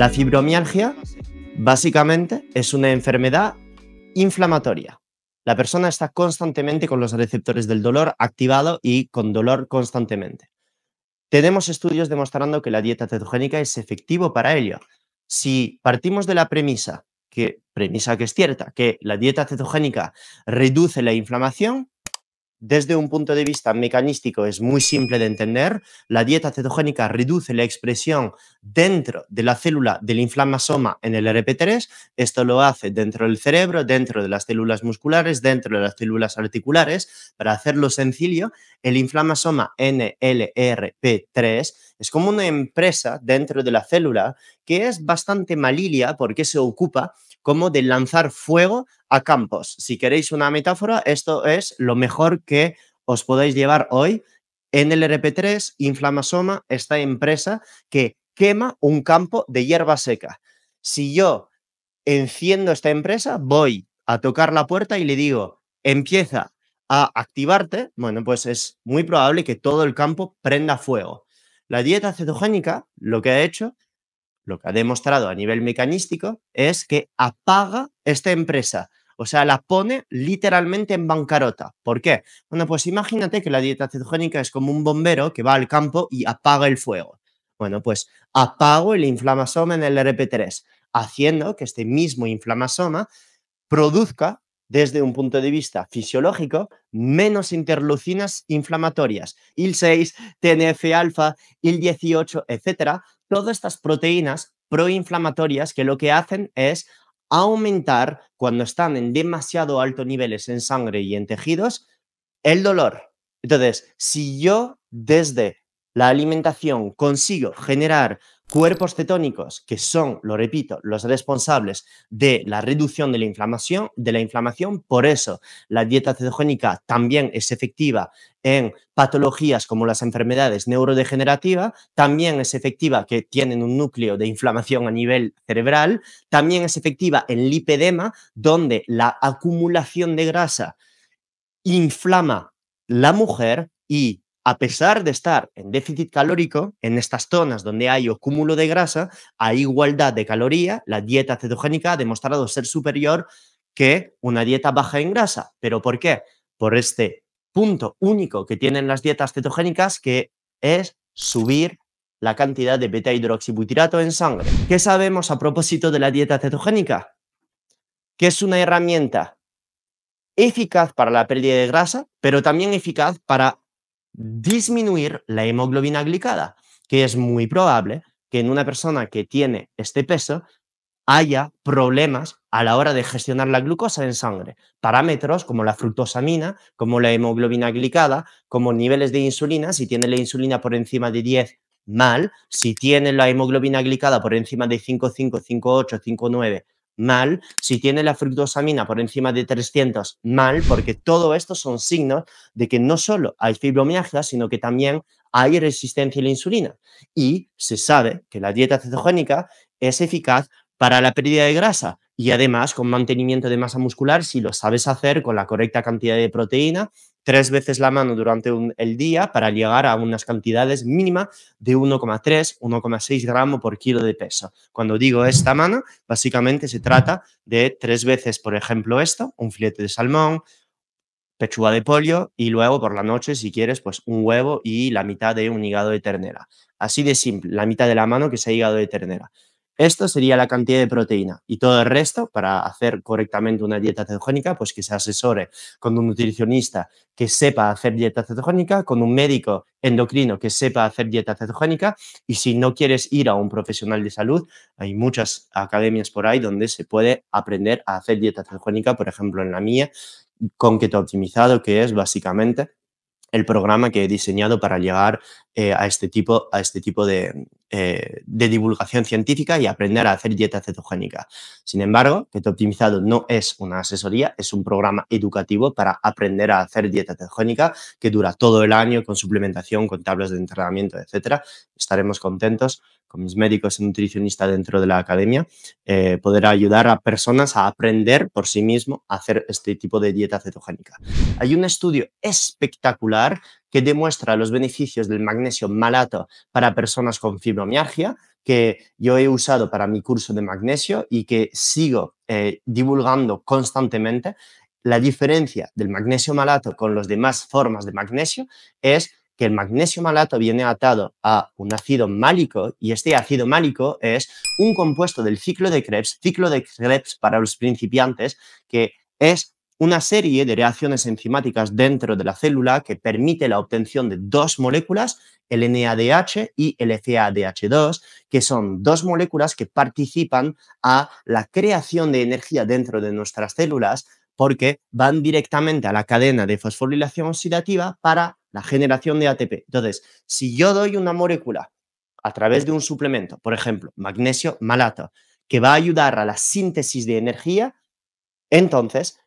La fibromialgia básicamente es una enfermedad inflamatoria. La persona está constantemente con los receptores del dolor activado y con dolor constantemente. Tenemos estudios demostrando que la dieta cetogénica es efectivo para ello. Si partimos de la premisa, que premisa que es cierta, que la dieta cetogénica reduce la inflamación, desde un punto de vista mecanístico es muy simple de entender. La dieta cetogénica reduce la expresión dentro de la célula del inflamasoma en el RP3. Esto lo hace dentro del cerebro, dentro de las células musculares, dentro de las células articulares. Para hacerlo sencillo, el inflamasoma NLRP3 es como una empresa dentro de la célula que es bastante malilia porque se ocupa como de lanzar fuego a campos. Si queréis una metáfora, esto es lo mejor que os podéis llevar hoy. En el RP3, Inflamasoma, esta empresa que quema un campo de hierba seca. Si yo enciendo esta empresa, voy a tocar la puerta y le digo, empieza a activarte, bueno, pues es muy probable que todo el campo prenda fuego. La dieta cetogénica lo que ha hecho lo que ha demostrado a nivel mecanístico es que apaga esta empresa. O sea, la pone literalmente en bancarrota. ¿Por qué? Bueno, pues imagínate que la dieta cetogénica es como un bombero que va al campo y apaga el fuego. Bueno, pues apago el inflamasoma en el RP3, haciendo que este mismo inflamasoma produzca desde un punto de vista fisiológico, menos interlucinas inflamatorias, IL-6, TNF-alfa, IL-18, etcétera, todas estas proteínas proinflamatorias que lo que hacen es aumentar cuando están en demasiado altos niveles en sangre y en tejidos el dolor. Entonces, si yo desde la alimentación consigo generar cuerpos cetónicos, que son, lo repito, los responsables de la reducción de la inflamación, de la inflamación. Por eso la dieta cetogénica también es efectiva en patologías como las enfermedades neurodegenerativas, también es efectiva que tienen un núcleo de inflamación a nivel cerebral, también es efectiva en lipedema, donde la acumulación de grasa inflama la mujer y a pesar de estar en déficit calórico, en estas zonas donde hay acúmulo de grasa, a igualdad de caloría, la dieta cetogénica ha demostrado ser superior que una dieta baja en grasa. ¿Pero por qué? Por este punto único que tienen las dietas cetogénicas, que es subir la cantidad de beta hidroxibutirato en sangre. ¿Qué sabemos a propósito de la dieta cetogénica? Que es una herramienta eficaz para la pérdida de grasa, pero también eficaz para disminuir la hemoglobina glicada, que es muy probable que en una persona que tiene este peso haya problemas a la hora de gestionar la glucosa en sangre. Parámetros como la fructosamina, como la hemoglobina glicada, como niveles de insulina, si tiene la insulina por encima de 10, mal, si tiene la hemoglobina glicada por encima de 5,5, 5,8, 5,9, mal. Si tiene la fructosamina por encima de 300, mal, porque todo esto son signos de que no solo hay fibromialgia, sino que también hay resistencia a la insulina. Y se sabe que la dieta cetogénica es eficaz para la pérdida de grasa, y además con mantenimiento de masa muscular si lo sabes hacer con la correcta cantidad de proteína, tres veces la mano durante el día para llegar a unas cantidades mínimas de 1,3, 1,6 gramos por kilo de peso. Cuando digo esta mano, básicamente se trata de tres veces, por ejemplo, esto, un filete de salmón, pechuga de pollo y luego por la noche, si quieres, pues un huevo y la mitad de un hígado de ternera. Así de simple, la mitad de la mano que sea hígado de ternera. Esto sería la cantidad de proteína y todo el resto, para hacer correctamente una dieta cetogénica, pues que se asesore con un nutricionista que sepa hacer dieta cetogénica, con un médico endocrino que sepa hacer dieta cetogénica y si no quieres ir a un profesional de salud, hay muchas academias por ahí donde se puede aprender a hacer dieta cetogénica, por ejemplo en la mía, con keto optimizado, que es básicamente el programa que he diseñado para llegar eh, a este tipo, a este tipo eh, de, divulgación científica y aprender a hacer dieta cetogénica. Sin embargo, Keto Optimizado no es una asesoría, es un programa educativo para aprender a hacer dieta cetogénica que dura todo el año con suplementación, con tablas de entrenamiento, etc. Estaremos contentos con mis médicos y nutricionistas dentro de la academia, eh, poder ayudar a personas a aprender por sí mismo a hacer este tipo de dieta cetogénica. Hay un estudio espectacular que demuestra los beneficios del magnesio malato para personas con fibromialgia, que yo he usado para mi curso de magnesio y que sigo eh, divulgando constantemente. La diferencia del magnesio malato con las demás formas de magnesio es que el magnesio malato viene atado a un ácido málico y este ácido málico es un compuesto del ciclo de Krebs, ciclo de Krebs para los principiantes, que es una serie de reacciones enzimáticas dentro de la célula que permite la obtención de dos moléculas, el NADH y el FADH2, que son dos moléculas que participan a la creación de energía dentro de nuestras células porque van directamente a la cadena de fosforilación oxidativa para la generación de ATP. Entonces, si yo doy una molécula a través de un suplemento, por ejemplo, magnesio malato, que va a ayudar a la síntesis de energía, entonces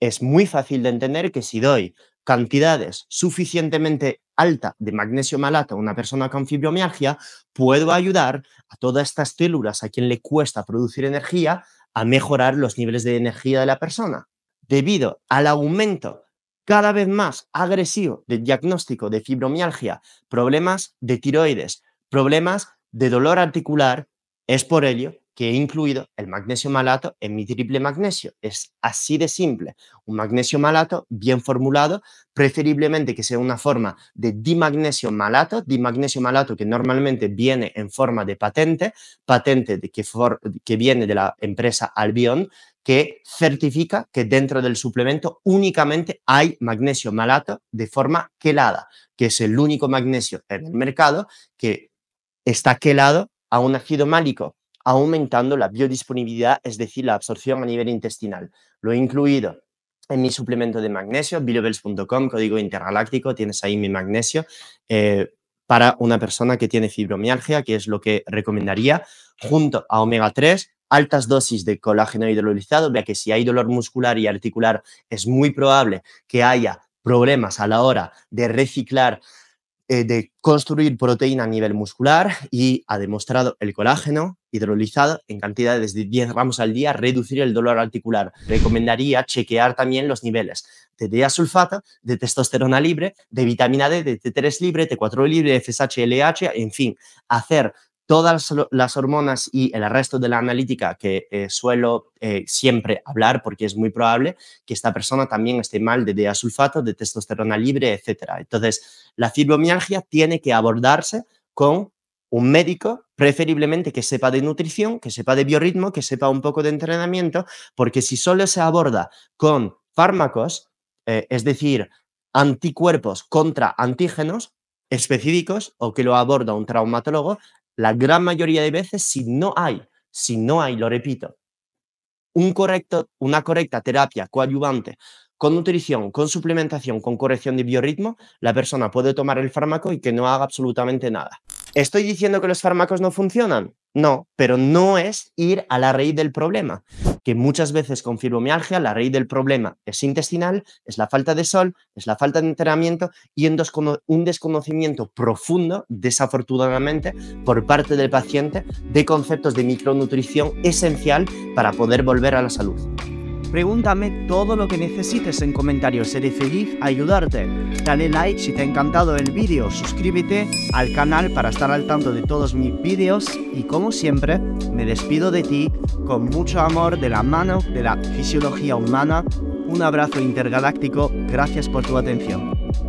es muy fácil de entender que si doy cantidades suficientemente altas de magnesio malato a una persona con fibromialgia, puedo ayudar a todas estas células a quien le cuesta producir energía a mejorar los niveles de energía de la persona debido al aumento cada vez más agresivo del diagnóstico de fibromialgia, problemas de tiroides, problemas de dolor articular, es por ello que he incluido el magnesio malato en mi triple magnesio. Es así de simple. Un magnesio malato bien formulado, preferiblemente que sea una forma de dimagnesio malato, dimagnesio malato que normalmente viene en forma de patente, patente de que, que viene de la empresa Albion, que certifica que dentro del suplemento únicamente hay magnesio malato de forma quelada, que es el único magnesio en el mercado que está quelado a un ácido málico, aumentando la biodisponibilidad, es decir, la absorción a nivel intestinal. Lo he incluido en mi suplemento de magnesio, bilobels.com, código intergaláctico, tienes ahí mi magnesio, eh, para una persona que tiene fibromialgia, que es lo que recomendaría, junto a omega 3, altas dosis de colágeno hidrolizado, ya que si hay dolor muscular y articular, es muy probable que haya problemas a la hora de reciclar, eh, de construir proteína a nivel muscular y ha demostrado el colágeno hidrolizado en cantidades de 10 gramos al día reducir el dolor articular. Recomendaría chequear también los niveles de diasulfata, de testosterona libre, de vitamina D, de T3 libre, T4 libre, FSH, LH, en fin, hacer todas las hormonas y el resto de la analítica que eh, suelo eh, siempre hablar porque es muy probable que esta persona también esté mal de deasulfato, de testosterona libre, etc. Entonces, la fibromialgia tiene que abordarse con un médico, preferiblemente que sepa de nutrición, que sepa de biorritmo, que sepa un poco de entrenamiento, porque si solo se aborda con fármacos, eh, es decir, anticuerpos contra antígenos, específicos o que lo aborda un traumatólogo, la gran mayoría de veces, si no hay, si no hay, lo repito, un correcto, una correcta terapia coadyuvante con nutrición, con suplementación, con corrección de biorritmo, la persona puede tomar el fármaco y que no haga absolutamente nada. ¿Estoy diciendo que los fármacos no funcionan? No, pero no es ir a la raíz del problema que muchas veces con fibromialgia la raíz del problema es intestinal, es la falta de sol, es la falta de entrenamiento y un desconocimiento profundo, desafortunadamente, por parte del paciente de conceptos de micronutrición esencial para poder volver a la salud. Pregúntame todo lo que necesites en comentarios, seré feliz ayudarte. Dale like si te ha encantado el vídeo, suscríbete al canal para estar al tanto de todos mis vídeos y como siempre me despido de ti con mucho amor de la mano de la fisiología humana. Un abrazo intergaláctico, gracias por tu atención.